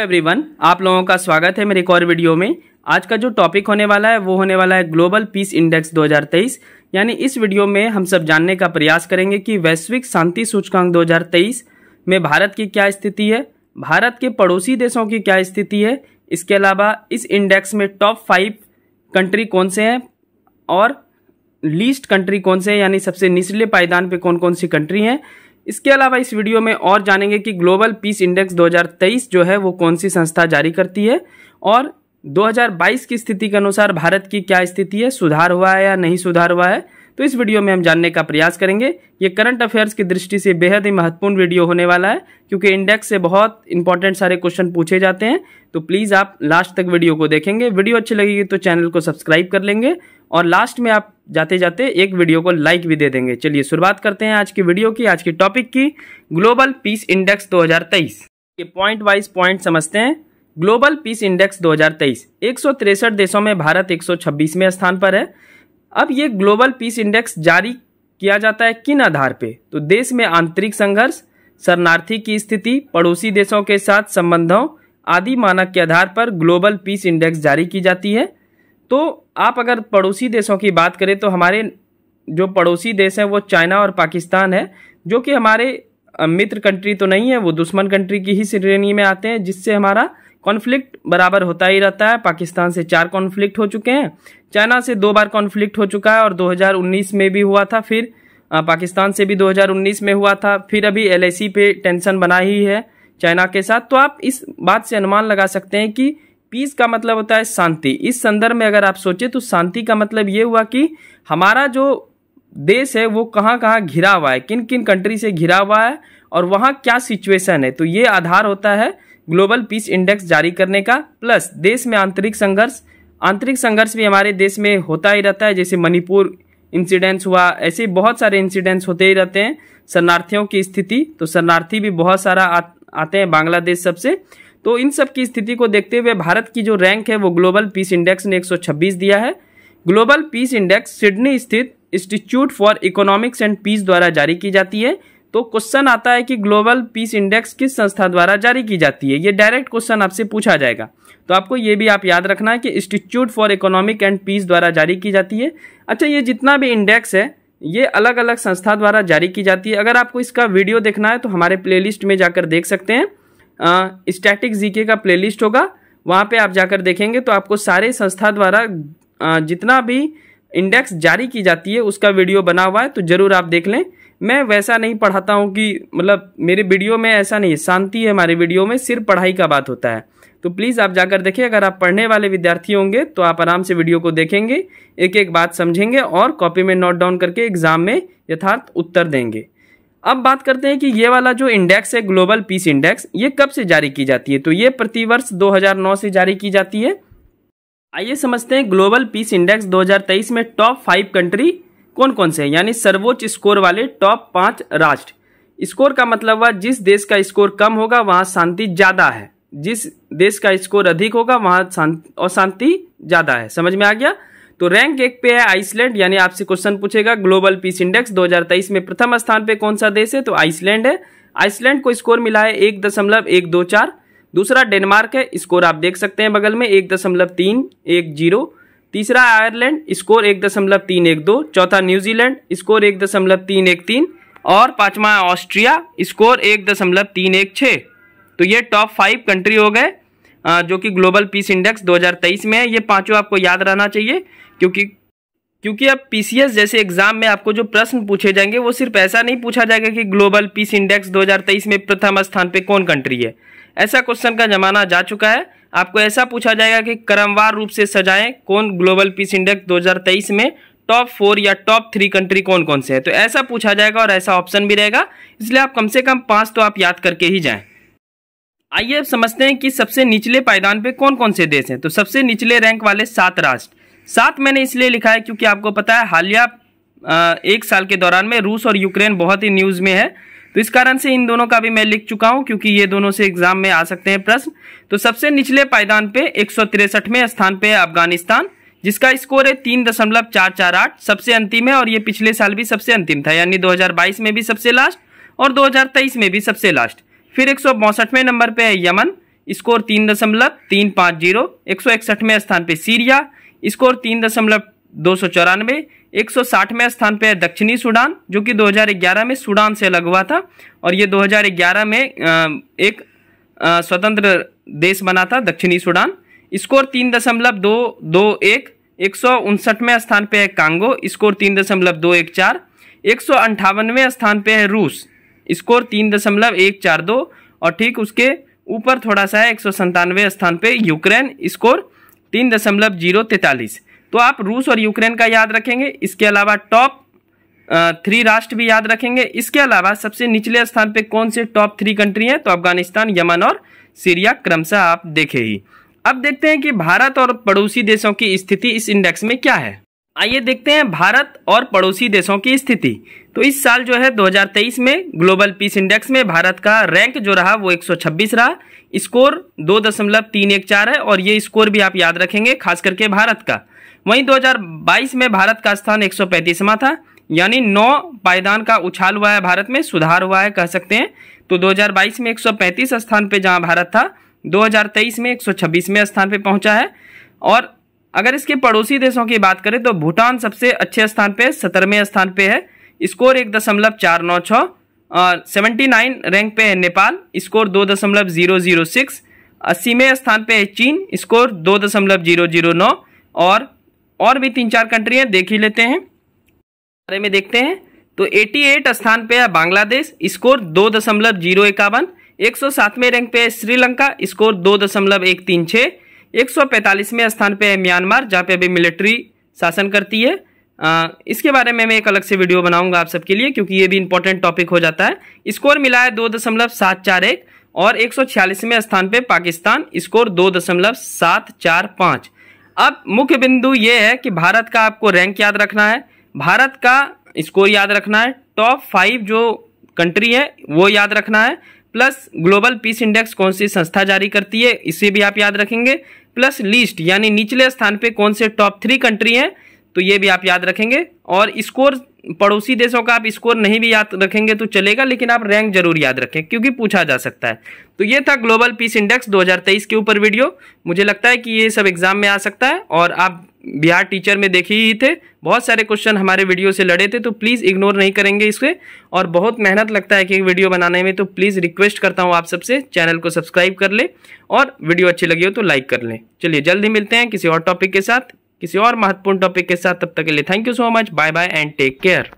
everyone आप लोगों का स्वागत है मेरे एक और वीडियो में आज का जो टॉपिक होने वाला है वो होने वाला है ग्लोबल पीस इंडेक्स 2023 यानी इस वीडियो में हम सब जानने का प्रयास करेंगे कि वैश्विक शांति सूचकांक 2023 में भारत की क्या स्थिति है भारत के पड़ोसी देशों की क्या स्थिति है इसके अलावा इस इंडेक्स में टॉप फाइव कंट्री कौन से हैं और लीस्ट कंट्री कौन से हैं यानी सबसे निचले पायदान पर कौन कौन सी कंट्री हैं इसके अलावा इस वीडियो में और जानेंगे कि ग्लोबल पीस इंडेक्स 2023 जो है वो कौन सी संस्था जारी करती है और 2022 की स्थिति के अनुसार भारत की क्या स्थिति है सुधार हुआ है या नहीं सुधार हुआ है तो इस वीडियो में हम जानने का प्रयास करेंगे ये करंट अफेयर्स की दृष्टि से बेहद ही महत्वपूर्ण वीडियो होने वाला है क्योंकि इंडेक्स से बहुत इंपॉर्टेंट सारे क्वेश्चन पूछे जाते हैं तो प्लीज़ आप लास्ट तक वीडियो को देखेंगे वीडियो अच्छी लगेगी तो चैनल को सब्सक्राइब कर लेंगे और लास्ट में आप जाते जाते एक वीडियो को लाइक भी दे देंगे चलिए शुरुआत करते हैं आज की वीडियो की आज की टॉपिक की ग्लोबल पीस इंडेक्स दो ये पॉइंट वाइज पॉइंट समझते हैं ग्लोबल पीस इंडेक्स 2023 हज़ार देशों में भारत 126वें स्थान पर है अब ये ग्लोबल पीस इंडेक्स जारी किया जाता है किन आधार पे तो देश में आंतरिक संघर्ष शरणार्थी की स्थिति पड़ोसी देशों के साथ संबंधों आदि मानक के आधार पर ग्लोबल पीस इंडेक्स जारी की जाती है तो आप अगर पड़ोसी देशों की बात करें तो हमारे जो पड़ोसी देश हैं वो चाइना और पाकिस्तान है जो कि हमारे मित्र कंट्री तो नहीं है वो दुश्मन कंट्री की ही श्रेणी में आते हैं जिससे हमारा कॉन्फ्लिक्ट बराबर होता ही रहता है पाकिस्तान से चार कॉन्फ्लिक्ट हो चुके हैं चाइना से दो बार कॉन्फ्लिक्ट हो चुका है और 2019 में भी हुआ था फिर पाकिस्तान से भी 2019 में हुआ था फिर अभी एल पे टेंशन बना ही है चाइना के साथ तो आप इस बात से अनुमान लगा सकते हैं कि पीस का मतलब होता है शांति इस संदर्भ में अगर आप सोचें तो शांति का मतलब ये हुआ कि हमारा जो देश है वो कहाँ कहाँ घिरा हुआ है किन किन कंट्री से घिरा हुआ है और वहाँ क्या सिचुएशन है तो ये आधार होता है ग्लोबल पीस इंडेक्स जारी करने का प्लस देश में आंतरिक संघर्ष आंतरिक संघर्ष भी हमारे देश में होता ही रहता है जैसे मणिपुर इंसिडेंट्स हुआ ऐसे बहुत सारे इंसिडेंट्स होते ही रहते हैं शरणार्थियों की स्थिति तो शरणार्थी भी बहुत सारा आ, आते हैं बांग्लादेश सबसे तो इन सब की स्थिति को देखते हुए भारत की जो रैंक है वो ग्लोबल पीस इंडेक्स ने 126 दिया है ग्लोबल पीस इंडेक्स सिडनी स्थित institute for economics and peace द्वारा जारी की जाती है तो क्वेश्चन आता है कि ग्लोबल पीस इंडेक्स किस संस्था द्वारा जारी की जाती है ये डायरेक्ट क्वेश्चन आपसे पूछा जाएगा तो आपको ये भी आप याद रखना है कि institute for economic and peace द्वारा जारी की जाती है अच्छा ये जितना भी इंडेक्स है ये अलग अलग संस्था द्वारा जारी की जाती है अगर आपको इसका वीडियो देखना है तो हमारे प्ले में जाकर देख सकते हैं स्टैटिक जी का प्ले होगा वहाँ पर आप जाकर देखेंगे तो आपको सारे संस्था द्वारा जितना भी इंडेक्स जारी की जाती है उसका वीडियो बना हुआ है तो ज़रूर आप देख लें मैं वैसा नहीं पढ़ाता हूँ कि मतलब मेरे वीडियो में ऐसा नहीं शांति है हमारे वीडियो में सिर्फ पढ़ाई का बात होता है तो प्लीज़ आप जाकर देखिए अगर आप पढ़ने वाले विद्यार्थी होंगे तो आप आराम से वीडियो को देखेंगे एक एक बात समझेंगे और कॉपी में नोट डाउन करके एग्ज़ाम में यथार्थ उत्तर देंगे अब बात करते हैं कि ये वाला जो इंडेक्स है ग्लोबल पीस इंडेक्स ये कब से जारी की जाती है तो ये प्रतिवर्ष 2009 से जारी की जाती है आइए समझते हैं ग्लोबल पीस इंडेक्स 2023 में टॉप फाइव कंट्री कौन कौन से हैं यानी सर्वोच्च स्कोर वाले टॉप पाँच राष्ट्र स्कोर का मतलब हुआ जिस देश का स्कोर कम होगा वहाँ शांति ज़्यादा है जिस देश का स्कोर अधिक होगा वहाँ और शांति ज़्यादा है समझ में आ गया तो रैंक एक पे है आइसलैंड यानी आपसे क्वेश्चन पूछेगा ग्लोबल पीस इंडेक्स 2023 में प्रथम स्थान पे कौन सा देश है तो आइसलैंड है आइसलैंड को स्कोर मिला है एक दशमलव एक दो चार दूसरा डेनमार्क है स्कोर आप देख सकते हैं बगल में एक दशमलव तीन एक जीरो तीसरा आयरलैंड स्कोर एक दशमलव तीन एक दो चौथा न्यूजीलैंड स्कोर एक दशमलव तीन एक तीन और पांचवा ऑस्ट्रिया स्कोर एक दशमलव तीन एक छः तो ये टॉप फाइव कंट्री हो गए जो कि ग्लोबल पीस इंडेक्स 2023 में है ये पांचों आपको याद रहना चाहिए क्योंकि क्योंकि अब पी जैसे एग्जाम में आपको जो प्रश्न पूछे जाएंगे वो सिर्फ ऐसा नहीं पूछा जाएगा कि ग्लोबल पीस इंडेक्स दो में प्रथम स्थान पर कौन कंट्री है ऐसा क्वेश्चन का जमाना जा चुका है आपको ऐसा पूछा जाएगा कि क्रमवार रूप से सजाएं कौन ग्लोबल पीस इंडेक्स 2023 में टॉप फोर या टॉप थ्री कंट्री कौन कौन से है तो ऐसा पूछा जाएगा और ऐसा ऑप्शन भी रहेगा इसलिए आप कम से कम पाँच तो आप याद करके ही जाएं आइए अब समझते हैं कि सबसे निचले पायदान पे कौन कौन से देश हैं तो सबसे निचले रैंक वाले सात राष्ट्र सात मैंने इसलिए लिखा है क्योंकि आपको पता है हालिया एक साल के दौरान में रूस और यूक्रेन बहुत ही न्यूज़ में है तो इस कारण से इन दोनों का भी मैं लिख चुका हूं क्योंकि ये दोनों से एग्जाम में आ सकते हैं प्रश्न तो सबसे निचले पायदान पे एक सौ स्थान पे है अफगानिस्तान जिसका स्कोर है तीन दशमलव चार चार आठ सबसे अंतिम है और ये पिछले साल भी सबसे अंतिम था यानी 2022 में भी सबसे लास्ट और 2023 में भी सबसे लास्ट फिर एक नंबर पे है यमन स्कोर तीन दशमलव तीन पाँच जीरो एक स्थान पे सीरिया स्कोर तीन दशमलव दो सौ चौरानवे एक सौ साठवें स्थान पे है दक्षिणी सूडान जो कि 2011 में सूडान से अलग हुआ था और ये 2011 में एक स्वतंत्र देश बना था दक्षिणी सूडान स्कोर तीन दशमलव दो दो एक एक सौ उनसठवें स्थान पे है कांगो स्कोर तीन दशमलव दो एक चार एक सौ अंठावनवें स्थान पे है रूस स्कोर तीन दशमलव एक चार दो और ठीक उसके ऊपर थोड़ा सा है एक सौ संतानवे स्थान पर यूक्रेन स्कोर तीन दशमलव जीरो तैतालीस तो आप रूस और यूक्रेन का याद रखेंगे इसके अलावा टॉप थ्री राष्ट्र भी याद रखेंगे इसके अलावा सबसे निचले स्थान पे कौन से टॉप थ्री कंट्री हैं तो अफगानिस्तान यमन और सीरिया क्रमशः आप देखे ही अब देखते हैं कि भारत और पड़ोसी देशों की स्थिति इस इंडेक्स में क्या है आइए देखते हैं भारत और पड़ोसी देशों की स्थिति तो इस साल जो है 2023 में ग्लोबल पीस इंडेक्स में भारत का रैंक जो रहा वो 126 रहा स्कोर दो दशमलव तीन एक चार है और ये स्कोर भी आप याद रखेंगे खास करके भारत का वहीं 2022 में भारत का स्थान एक सौ था यानी नौ पायदान का उछाल हुआ है भारत में सुधार हुआ है कह सकते हैं तो 2022 में एक स्थान पर जहाँ भारत था 2023 में एक सौ स्थान पर पहुँचा है और अगर इसके पड़ोसी देशों की बात करें तो भूटान सबसे अच्छे स्थान पर सत्तरवें स्थान पर है स्कोर एक दशमलव चार नौ छः सेवेंटी नाइन रैंक पे है नेपाल स्कोर दो दशमलव जीरो जीरो सिक्स अस्सीवें स्थान पे है चीन स्कोर दो दशमलव जीरो जीरो नौ और और भी तीन चार कंट्री हैं देख ही लेते हैं बारे में देखते हैं तो 88 स्थान पे है बांग्लादेश स्कोर दो दशमलव जीरो इक्यावन एक सौ सातवें रैंक पे है श्रीलंका स्कोर दो दशमलव एक तीन छः एक सौ पैंतालीसवें स्थान पे है म्यांमार जहाँ पे अभी मिलिट्री शासन करती है आ, इसके बारे में मैं एक अलग से वीडियो बनाऊंगा आप सबके लिए क्योंकि ये भी इंपॉर्टेंट टॉपिक हो जाता है स्कोर मिला है दो दशमलव सात चार एक और एक सौ छियालीसवें स्थान पे पाकिस्तान स्कोर दो दशमलव सात चार पाँच अब मुख्य बिंदु ये है कि भारत का आपको रैंक याद रखना है भारत का स्कोर याद रखना है टॉप फाइव जो कंट्री है वो याद रखना है प्लस ग्लोबल पीस इंडेक्स कौन सी संस्था जारी करती है इसे भी आप याद रखेंगे प्लस लिस्ट यानी निचले स्थान पे कौन से टॉप थ्री कंट्री हैं तो ये भी आप याद रखेंगे और स्कोर पड़ोसी देशों का आप स्कोर नहीं भी याद रखेंगे तो चलेगा लेकिन आप रैंक जरूर याद रखें क्योंकि पूछा जा सकता है तो ये था ग्लोबल पीस इंडेक्स 2023 के ऊपर वीडियो मुझे लगता है कि ये सब एग्जाम में आ सकता है और आप बिहार टीचर में देखे ही थे बहुत सारे क्वेश्चन हमारे वीडियो से लड़े थे तो प्लीज़ इग्नोर नहीं करेंगे इसके और बहुत मेहनत लगता है कि वीडियो बनाने में तो प्लीज़ रिक्वेस्ट करता हूँ आप सबसे चैनल को सब्सक्राइब कर ले और वीडियो अच्छी लगी हो तो लाइक कर लें चलिए जल्द ही मिलते हैं किसी और टॉपिक के साथ किसी और महत्वपूर्ण टॉपिक के साथ तब तक के लिए thank you so much bye bye and take care